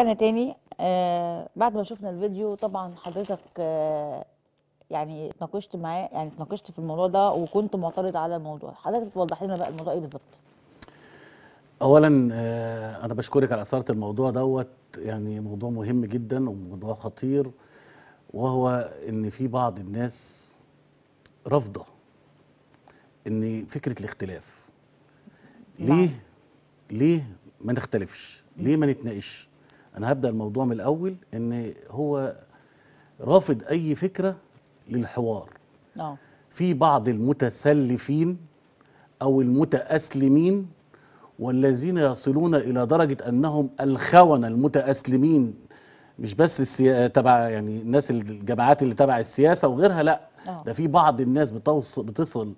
رجعنا تاني آه بعد ما شفنا الفيديو طبعا حضرتك آه يعني اتناقشت معاه يعني اتناقشت في الموضوع ده وكنت معترض على الموضوع حضرتك توضح لنا بقى الموضوع ايه بالظبط اولا آه انا بشكرك على اثاره الموضوع دوت يعني موضوع مهم جدا وموضوع خطير وهو ان في بعض الناس رافضه ان فكره الاختلاف نعم. ليه ليه ما نختلفش ليه ما نتناقش انا هبدا الموضوع من الاول ان هو رافض اي فكره للحوار اه في بعض المتسلفين او المتاسلمين والذين يصلون الى درجه انهم الخونه المتاسلمين مش بس السيا... تبع يعني الناس الجماعات اللي تبع السياسه وغيرها لا أوه. ده في بعض الناس بتوصل بتصل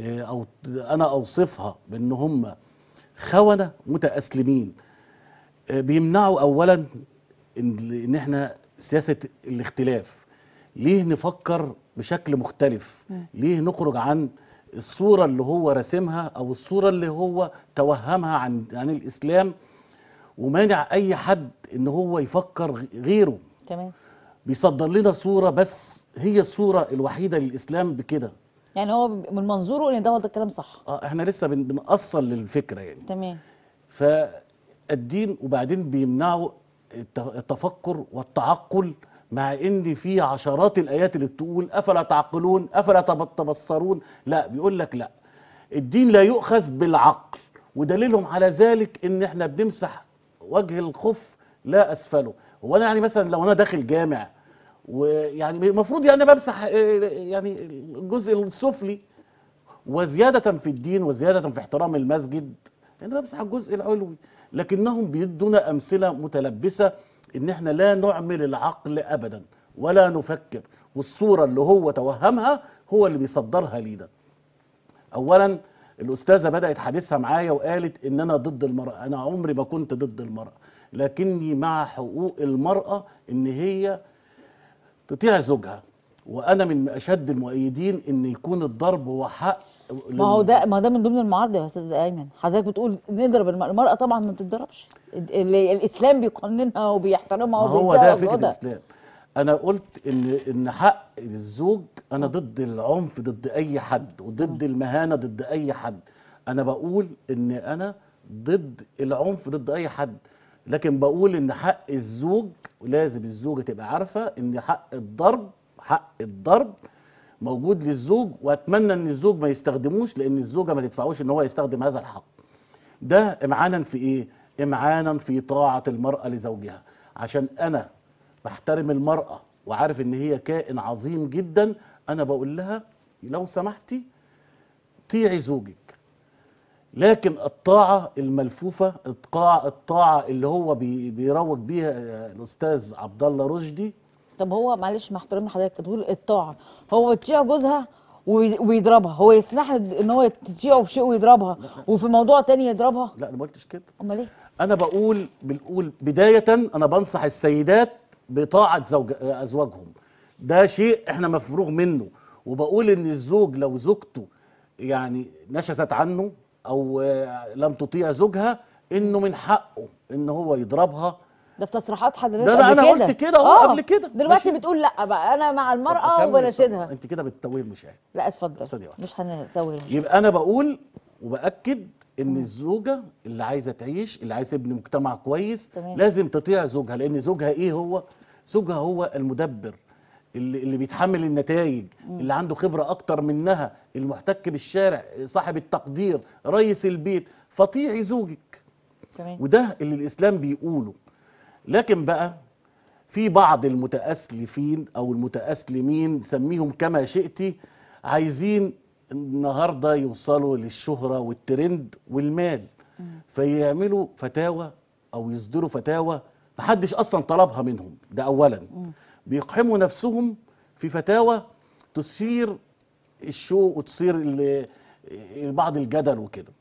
آه، او انا اوصفها بان هم خونه متاسلمين بيمنعوا اولا ان احنا سياسه الاختلاف ليه نفكر بشكل مختلف ليه نخرج عن الصوره اللي هو راسمها او الصوره اللي هو توهمها عن عن الاسلام ومانع اي حد ان هو يفكر غيره تمام بيصدر لنا صوره بس هي الصوره الوحيده للاسلام بكده يعني هو من منظوره ان ده الكلام صح اه احنا لسه بنأصل للفكره يعني تمام ف الدين وبعدين بيمنعوا التفكر والتعقل مع ان في عشرات الايات اللي بتقول افلا تعقلون افلا تبصرون لا بيقول لك لا الدين لا يؤخذ بالعقل ودليلهم على ذلك ان احنا بنمسح وجه الخف لا اسفله هو انا يعني مثلا لو انا داخل جامع ويعني المفروض يعني انا بمسح آه، يعني الجزء السفلي وزياده في الدين وزياده في احترام المسجد يعني انا بمسح الجزء العلوي لكنهم بيدونا امثله متلبسه ان احنا لا نعمل العقل ابدا ولا نفكر والصوره اللي هو توهمها هو اللي بيصدرها لينا اولا الاستاذه بدات حديثها معايا وقالت ان انا ضد المراه انا عمري ما كنت ضد المراه لكني مع حقوق المراه ان هي تطيع زوجها وانا من اشد المؤيدين ان يكون الضرب هو حق ما هو ده ما ده من ضمن المعارضه يا استاذ ايمن حضرتك بتقول نضرب المراه طبعا ما تتضربش الاسلام بيقننها وبيحترمها هو ده فكره الاسلام انا قلت ان ان حق الزوج انا آه. ضد العنف ضد اي حد وضد آه. المهانه ضد اي حد انا بقول ان انا ضد العنف ضد اي حد لكن بقول ان حق الزوج لازم الزوجه تبقى عارفه ان حق الضرب حق الضرب موجود للزوج واتمنى ان الزوج ما يستخدموش لان الزوجه ما تدفعوش ان هو يستخدم هذا الحق ده امعانا في ايه امعانا في طاعه المراه لزوجها عشان انا بحترم المراه وعارف ان هي كائن عظيم جدا انا بقول لها لو سمحتي طيعي زوجك لكن الطاعة الملفوفة الطاعة, الطاعة اللي هو بيروج بيها الأستاذ عبد الله رشدي طب هو معلش مع احترامي لحضرتك بتقول الطاعه هو بتطيع جوزها ويضربها هو يسمح ان هو تطيعه في شيء ويضربها وفي موضوع تاني يضربها لا انا ما قلتش كده امال ايه انا بقول بنقول بدايه انا بنصح السيدات بطاعه زوج ازواجهم ده شيء احنا مفروغ منه وبقول ان الزوج لو زوجته يعني نشزت عنه او لم تطيع زوجها انه من حقه ان هو يضربها ده في تصريحات حضرتك ده انا, أنا قلت كده اهو آه، قبل كده دلوقتي بتقول لا بقى انا مع المراه وبناشدها انت كده بتتوه المشاهد لا اتفضل مش هنتوه المشاهد يبقى انا بقول وباكد ان الزوجه اللي عايزه تعيش اللي عايزه تبني مجتمع كويس تمام. لازم تطيع زوجها لان زوجها ايه هو زوجها هو المدبر اللي, اللي بيتحمل النتائج مم. اللي عنده خبره اكتر منها المحتك بالشارع صاحب التقدير رئيس البيت فطيعي زوجك تمام. وده اللي الاسلام بيقوله لكن بقى في بعض المتأسلفين أو المتأسلمين سميهم كما شئتي عايزين النهاردة يوصلوا للشهرة والترند والمال فيعملوا فتاوى أو يصدروا فتاوى محدش أصلا طلبها منهم ده أولا بيقحموا نفسهم في فتاوى تثير الشو وتثير بعض الجدل وكده